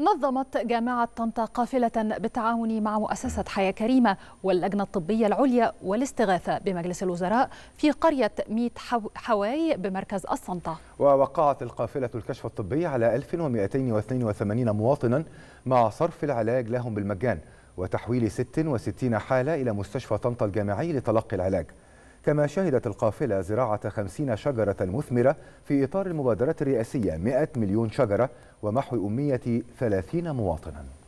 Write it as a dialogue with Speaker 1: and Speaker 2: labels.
Speaker 1: نظمت جامعة طنطا قافلة بالتعاون مع مؤسسة حياة كريمة واللجنة الطبية العليا والاستغاثة بمجلس الوزراء في قرية ميت حواي بمركز الصنطة
Speaker 2: ووقعت القافلة الكشف الطبي على 1282 مواطنا مع صرف العلاج لهم بالمجان وتحويل 66 حالة إلى مستشفى طنطا الجامعي لتلقي العلاج كما شهدت القافلة زراعة خمسين شجرة مثمرة في إطار المبادرة الرئاسية 100 مليون شجرة ومحو أمية 30 مواطناً